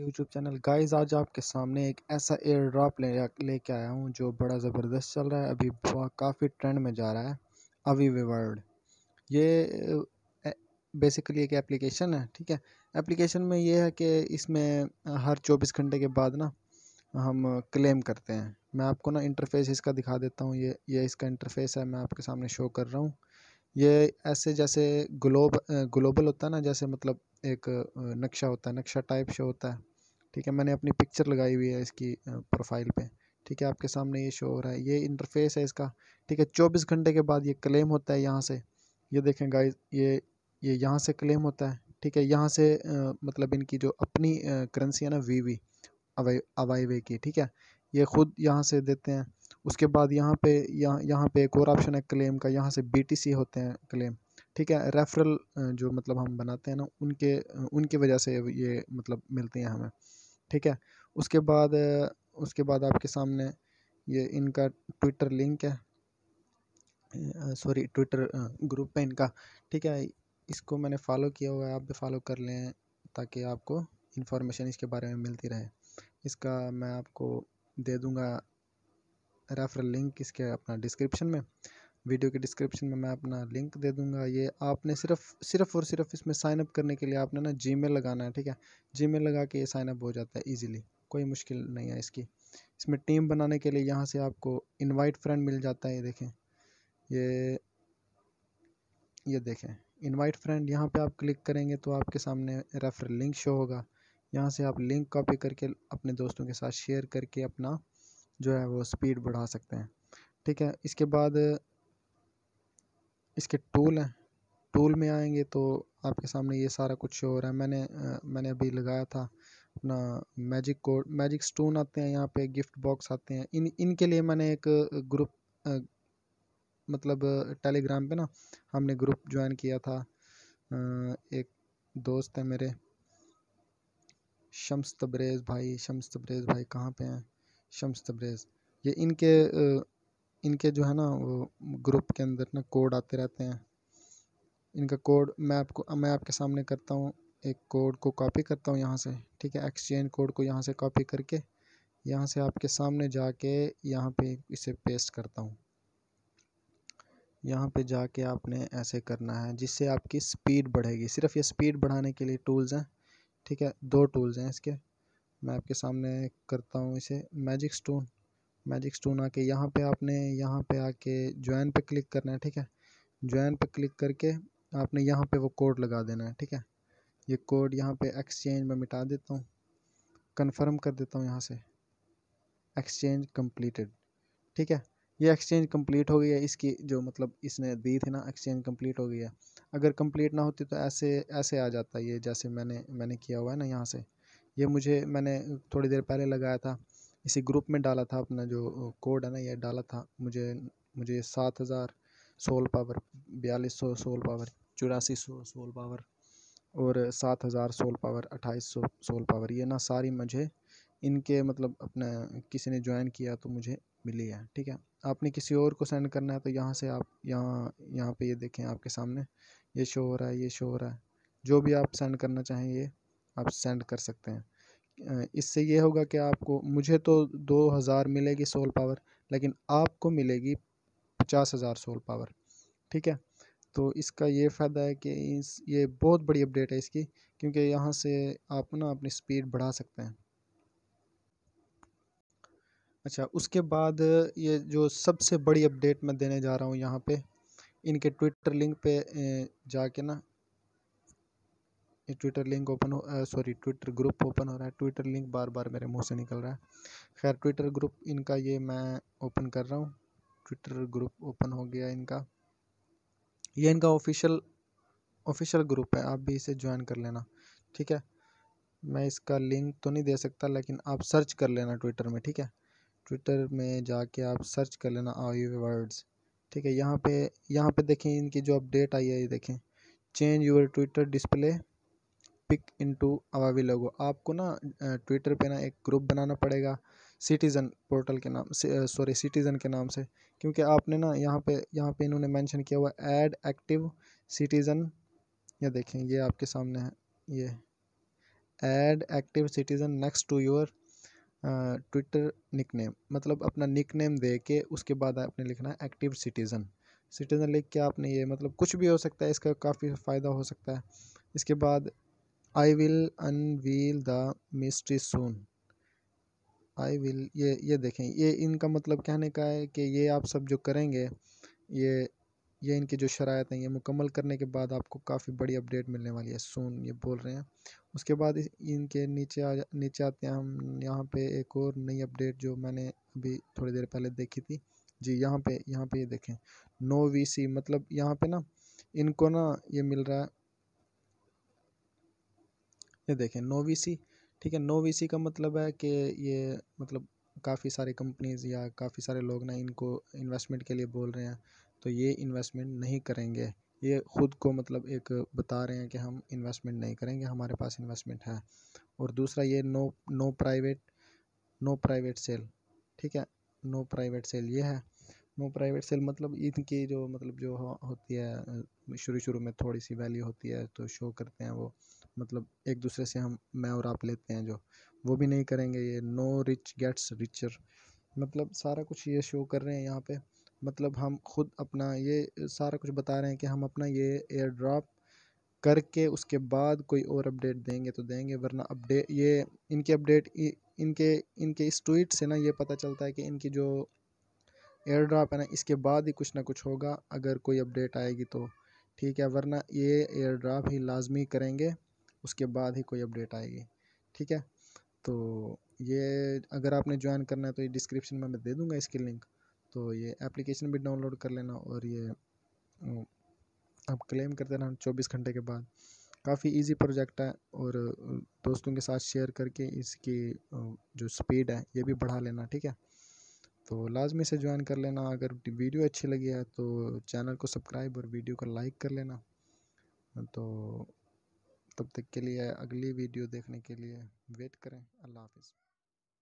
YouTube channel guys आज आपके सामने एक ऐसा एयर ड्रॉप ले लेके आया हूँ जो बड़ा ज़बरदस्त चल रहा है अभी काफ़ी ट्रेंड में जा रहा है अवी वर्ड ये बेसिकली एक एप्लीकेशन है ठीक है एप्लीकेशन में ये है कि इसमें हर 24 घंटे के बाद ना हम क्लेम करते हैं मैं आपको ना इंटरफेस इसका दिखा देता हूँ ये ये इसका इंटरफेस है मैं आपके सामने शो कर रहा हूँ ये ऐसे जैसे ग्लोब ग्लोबल होता है ना जैसे मतलब एक नक्शा होता है नक्शा टाइप शो होता है ठीक है मैंने अपनी पिक्चर लगाई हुई है इसकी प्रोफाइल पे ठीक है आपके सामने ये शो हो रहा है ये इंटरफेस है इसका ठीक है चौबीस घंटे के बाद ये क्लेम होता है यहाँ से ये देखें गाइज ये ये यहाँ से क्लेम होता है ठीक है यहाँ से आ, मतलब इनकी जो अपनी करेंसी है ना वी वी अवाई अवाई की ठीक है ये खुद यहाँ से देते हैं उसके बाद यहाँ पे यहाँ यहाँ पे एक और ऑप्शन है क्लेम का यहाँ से बीटीसी होते हैं क्लेम ठीक है रेफरल जो मतलब हम बनाते हैं ना उनके उनकी वजह से ये मतलब मिलती हैं हमें ठीक है उसके बाद उसके बाद आपके सामने ये इनका ट्विटर लिंक है सॉरी ट्विटर ग्रुप है इनका ठीक है इसको मैंने फॉलो किया हुआ है आप भी फॉलो कर लें ताकि आपको इन्फॉर्मेशन इसके बारे में मिलती रहे इसका मैं आपको दे दूँगा रेफरल लिंक इसके अपना डिस्क्रिप्शन में वीडियो के डिस्क्रिप्शन में मैं अपना लिंक दे दूंगा ये आपने सिर्फ सिर्फ और सिर्फ इसमें साइन अप करने के लिए आपने ना जी लगाना है ठीक है जी लगा के ये साइन अप हो जाता है ईजिली कोई मुश्किल नहीं है इसकी इसमें टीम बनाने के लिए यहाँ से आपको इन्वाइट फ्रेंड मिल जाता है ये देखें ये ये देखें इनवाइट फ्रेंड यहाँ पे आप क्लिक करेंगे तो आपके सामने रेफर लिंक शो होगा यहाँ से आप लिंक कॉपी करके अपने दोस्तों के साथ शेयर करके अपना जो है वो स्पीड बढ़ा सकते हैं ठीक है इसके बाद इसके टूल हैं टूल में आएंगे तो आपके सामने ये सारा कुछ हो रहा है मैंने मैंने अभी लगाया था अपना मैजिक कोड मैजिक स्टोन आते हैं यहाँ पे गिफ्ट बॉक्स आते हैं इन इनके लिए मैंने एक ग्रुप मतलब टेलीग्राम पे ना हमने ग्रुप ज्वाइन किया था एक दोस्त है मेरे शम्स तब्रेज भाई शम्स तब्रेज भाई कहाँ पे हैं शम्स तब्रेज ये इनके इनके जो है ना वो ग्रुप के अंदर ना कोड आते रहते हैं इनका कोड मैं आपको मैं आपके सामने करता हूँ एक कोड को कॉपी करता हूँ यहाँ से ठीक है एक्सचेंज कोड को यहाँ से कॉपी करके यहाँ से आपके सामने जाके यहाँ पे इसे पेस्ट करता हूँ यहाँ पे जाके आपने ऐसे करना है जिससे आपकी स्पीड बढ़ेगी सिर्फ ये स्पीड बढ़ाने के लिए टूल्स हैं ठीक है दो टूल्स हैं इसके मैं आपके सामने करता हूँ इसे मैजिक स्टोन मैजिक स्टोन आके यहाँ पे आपने यहाँ पे आके ज्वाइन पे क्लिक करना है ठीक है ज्वाइन पे क्लिक करके आपने यहाँ पे वो कोड लगा देना है ठीक है ये कोड यहाँ पे एक्सचेंज में मिटा देता हूँ कंफर्म कर देता हूँ यहाँ से एक्सचेंज कम्प्लीटेड ठीक है ये एक्सचेंज कम्प्लीट हो गई है इसकी जो मतलब इसने दी थी ना एक्सचेंज कम्प्लीट हो गई है अगर कम्प्लीट ना होती तो ऐसे ऐसे आ जाता ये जैसे मैंने मैंने किया हुआ है ना यहाँ से ये मुझे मैंने थोड़ी देर पहले लगाया था इसी ग्रुप में डाला था अपना जो कोड है ना ये डाला था मुझे मुझे सात हज़ार सोल पावर बयालीस सौ सोल पावर चौरासी सौ सोल पावर और सात हज़ार सोल पावर अट्ठाईस सौ सोल पावर ये ना सारी मुझे इनके मतलब अपना किसी ने ज्वाइन किया तो मुझे मिली है ठीक है आपने किसी और को सेंड करना है तो यहाँ से आप यहाँ यहाँ पे ये यह देखें आपके सामने ये शो हो रहा है ये शो हो रहा है जो भी आप सेंड करना चाहें ये आप सेंड कर सकते हैं इससे ये होगा कि आपको मुझे तो दो हज़ार मिलेगी सोल पावर लेकिन आपको मिलेगी पचास हज़ार सोल पावर ठीक है तो इसका ये फ़ायदा है कि इस ये बहुत बड़ी अपडेट है इसकी क्योंकि यहाँ से आप ना अपनी स्पीड बढ़ा सकते हैं अच्छा उसके बाद ये जो सबसे बड़ी अपडेट मैं देने जा रहा हूँ यहाँ पे इनके ट्विटर लिंक पे जाके ना ये ट्विटर लिंक ओपन हो सॉरी ट्विटर ग्रुप ओपन हो रहा है ट्विटर लिंक बार बार मेरे मुंह से निकल रहा है खैर ट्विटर ग्रुप इनका ये मैं ओपन कर रहा हूँ ट्विटर ग्रुप ओपन हो गया इनका ये इनका ऑफिशियल ऑफिशियल ग्रुप है आप भी इसे ज्वाइन कर लेना ठीक है मैं इसका लिंक तो नहीं दे सकता लेकिन आप सर्च कर लेना ट्विटर में ठीक है ट्विटर में जाके आप सर्च कर लेना आई वर्ड्स ठीक है यहाँ पे यहाँ पे देखें इनकी जो अपडेट आई है ये देखें change your Twitter display pic into अवावी लोगो आपको ना ट्विटर पे ना एक ग्रुप बनाना पड़ेगा सिटीज़न पोर्टल के नाम से सॉरी सिटीज़न के नाम से क्योंकि आपने ना यहाँ पे यहाँ पे इन्होंने मेंशन किया हुआ ऐड एक्टिव सिटीज़न ये देखें ये आपके सामने है ये add active citizen next to your Twitter name मतलब अपना नेम दे के उसके बाद आपने लिखना है एक्टिव सिटीज़न सिटीज़न लिख के आपने ये मतलब कुछ भी हो सकता है इसका काफ़ी फ़ायदा हो सकता है इसके बाद I will unveil the mystery soon I will ये ये देखें ये इनका मतलब कहने का है कि ये आप सब जो करेंगे ये ये इनकी जो शराय हैं ये मुकम्मल करने के बाद आपको काफ़ी बड़ी अपडेट मिलने वाली है सोन ये बोल रहे हैं उसके बाद इनके नीचे आ नीचे आते हैं हम यहाँ पे एक और नई अपडेट जो मैंने अभी थोड़ी देर पहले देखी थी जी यहाँ पे यहाँ पे ये देखें नो वी सी मतलब यहाँ पे ना इनको ना ये मिल रहा है ये देखें नोवीसी ठीक है नोवीसी का मतलब है कि ये मतलब काफ़ी सारी कंपनीज या काफ़ी सारे लोग ना इनको इन्वेस्टमेंट के लिए बोल रहे हैं तो ये इन्वेस्टमेंट नहीं करेंगे ये ख़ुद को मतलब एक बता रहे हैं कि हम इन्वेस्टमेंट नहीं करेंगे हमारे पास इन्वेस्टमेंट है और दूसरा ये no no private no private sale ठीक है नो प्राइवेट सेल ये है नो प्राइवेट सेल मतलब इनकी जो मतलब जो होती है शुरू शुरू में थोड़ी सी वैल्यू होती है तो शो करते हैं वो मतलब एक दूसरे से हम मैं और आप लेते हैं जो वो भी नहीं करेंगे ये नो रिच गेट्स रिचर मतलब सारा कुछ ये शो कर रहे हैं यहाँ पे मतलब हम खुद अपना ये सारा कुछ बता रहे हैं कि हम अपना ये एयर ड्रॉप करके उसके बाद कोई और अपडेट देंगे तो देंगे वरना अपडेट ये इनके अपडेट इनके इनके इस ट्वीट से ना ये पता चलता है कि इनकी जो एयर ड्रॉप है ना इसके बाद ही कुछ ना कुछ होगा अगर कोई अपडेट आएगी तो ठीक है वरना ये एयर ड्रॉप ही लाजमी करेंगे उसके बाद ही कोई अपडेट आएगी ठीक है तो ये अगर आपने ज्वाइन करना है तो ये डिस्क्रिप्शन में मैं दे दूँगा इसकी लिंक तो ये एप्लीकेशन भी डाउनलोड कर लेना और ये आप क्लेम कर देना चौबीस घंटे के बाद काफ़ी इजी प्रोजेक्ट है और दोस्तों के साथ शेयर करके इसकी जो स्पीड है ये भी बढ़ा लेना ठीक है तो लाजमी से ज्वाइन कर लेना अगर वीडियो अच्छी लगी है तो चैनल को सब्सक्राइब और वीडियो को लाइक कर लेना तो तब तक के लिए अगली वीडियो देखने के लिए वेट करें अल्लाह हाफिज़